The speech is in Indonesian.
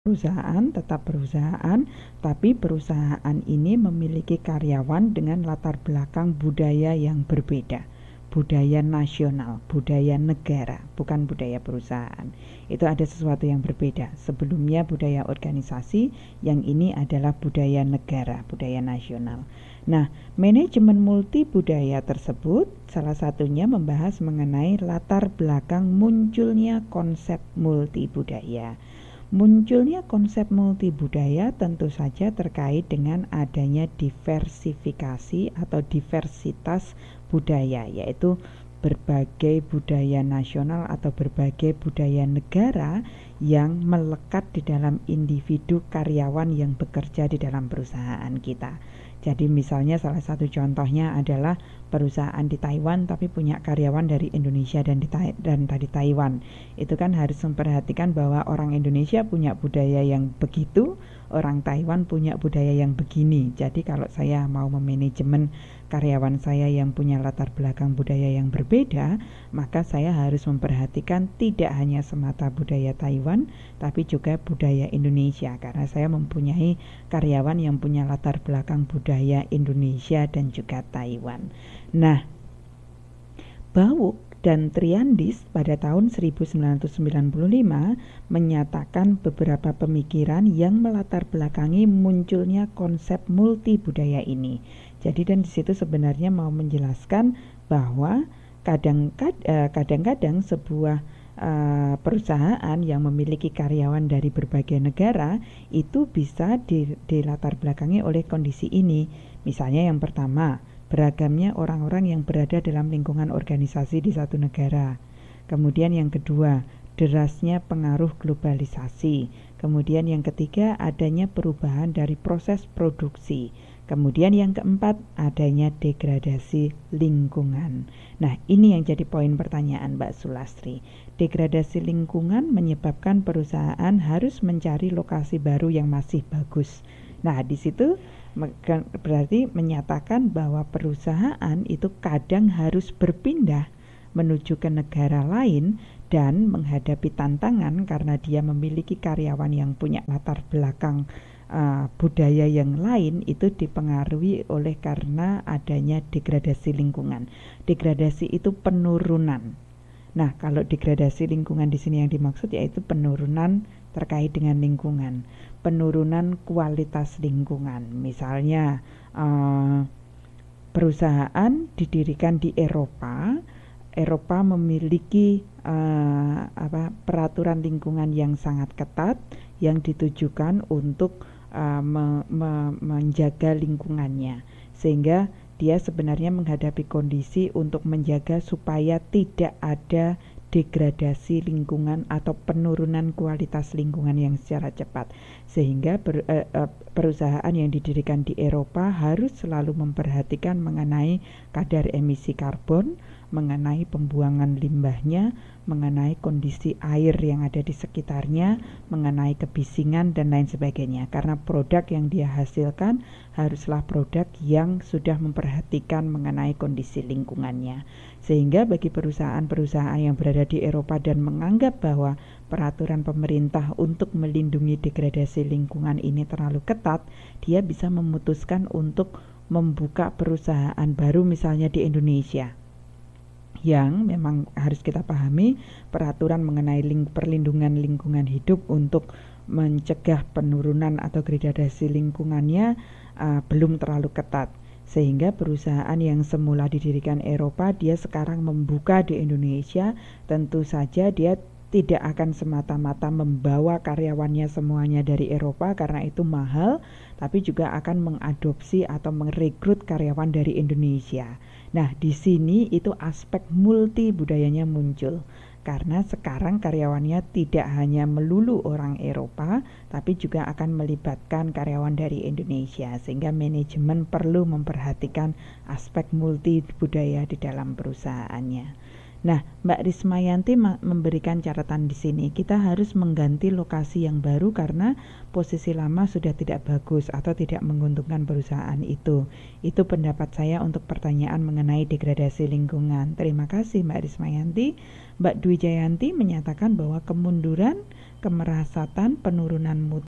Perusahaan tetap perusahaan, tapi perusahaan ini memiliki karyawan dengan latar belakang budaya yang berbeda. Budaya nasional, budaya negara, bukan budaya perusahaan. Itu ada sesuatu yang berbeda. Sebelumnya budaya organisasi, yang ini adalah budaya negara, budaya nasional. Nah, manajemen multi budaya tersebut salah satunya membahas mengenai latar belakang munculnya konsep multi budaya Munculnya konsep multibudaya tentu saja terkait dengan adanya diversifikasi atau diversitas budaya, yaitu berbagai budaya nasional atau berbagai budaya negara yang melekat di dalam individu karyawan yang bekerja di dalam perusahaan kita. Jadi misalnya salah satu contohnya adalah perusahaan di Taiwan tapi punya karyawan dari Indonesia dan di dan tadi Taiwan. Itu kan harus memperhatikan bahwa orang Indonesia punya budaya yang begitu, orang Taiwan punya budaya yang begini. Jadi kalau saya mau memanajemen karyawan saya yang punya latar belakang budaya yang berbeda, maka saya harus memperhatikan tidak hanya semata budaya Taiwan, tapi juga budaya Indonesia, karena saya mempunyai karyawan yang punya latar belakang budaya Indonesia dan juga Taiwan. Nah, bau dan Triandis pada tahun 1995 menyatakan beberapa pemikiran yang melatar belakangi munculnya konsep multibudaya ini. Jadi dan di situ sebenarnya mau menjelaskan bahwa eh, kadang-kadang sebuah eh, perusahaan yang memiliki karyawan dari berbagai negara itu bisa dilatar belakangi oleh kondisi ini. Misalnya yang pertama, beragamnya orang-orang yang berada dalam lingkungan organisasi di satu negara. Kemudian yang kedua, derasnya pengaruh globalisasi. Kemudian yang ketiga, adanya perubahan dari proses produksi. Kemudian yang keempat, adanya degradasi lingkungan. Nah, ini yang jadi poin pertanyaan Mbak Sulastri. Degradasi lingkungan menyebabkan perusahaan harus mencari lokasi baru yang masih bagus. Nah, di situ Kan, berarti menyatakan bahwa perusahaan itu kadang harus berpindah menuju ke negara lain dan menghadapi tantangan karena dia memiliki karyawan yang punya latar belakang uh, budaya yang lain itu dipengaruhi oleh karena adanya degradasi lingkungan. Degradasi itu penurunan. Nah, kalau degradasi lingkungan di sini yang dimaksud yaitu penurunan terkait dengan lingkungan, penurunan kualitas lingkungan. Misalnya, uh, perusahaan didirikan di Eropa, Eropa memiliki uh, apa, peraturan lingkungan yang sangat ketat yang ditujukan untuk uh, me, me, menjaga lingkungannya, sehingga dia sebenarnya menghadapi kondisi untuk menjaga supaya tidak ada degradasi lingkungan atau penurunan kualitas lingkungan yang secara cepat sehingga eh, eh, perusahaan yang didirikan di Eropa harus selalu memperhatikan mengenai kadar emisi karbon mengenai pembuangan limbahnya, mengenai kondisi air yang ada di sekitarnya, mengenai kebisingan dan lain sebagainya. Karena produk yang dia hasilkan haruslah produk yang sudah memperhatikan mengenai kondisi lingkungannya. Sehingga bagi perusahaan-perusahaan yang berada di Eropa dan menganggap bahwa peraturan pemerintah untuk melindungi degradasi lingkungan ini terlalu ketat, dia bisa memutuskan untuk membuka perusahaan baru misalnya di Indonesia yang memang harus kita pahami peraturan mengenai ling perlindungan lingkungan hidup untuk mencegah penurunan atau gradasi lingkungannya uh, belum terlalu ketat sehingga perusahaan yang semula didirikan Eropa dia sekarang membuka di Indonesia tentu saja dia tidak akan semata-mata membawa karyawannya semuanya dari Eropa karena itu mahal, tapi juga akan mengadopsi atau merekrut karyawan dari Indonesia. Nah, di sini itu aspek multi budayanya muncul. Karena sekarang karyawannya tidak hanya melulu orang Eropa, tapi juga akan melibatkan karyawan dari Indonesia, sehingga manajemen perlu memperhatikan aspek multi budaya di dalam perusahaannya. Nah, Mbak Rismayanti memberikan catatan di sini, kita harus mengganti lokasi yang baru karena posisi lama sudah tidak bagus atau tidak menguntungkan perusahaan itu. Itu pendapat saya untuk pertanyaan mengenai degradasi lingkungan. Terima kasih Mbak Rismayanti. Mbak Dwi Jayanti menyatakan bahwa kemunduran, kemerasatan, penurunan mutu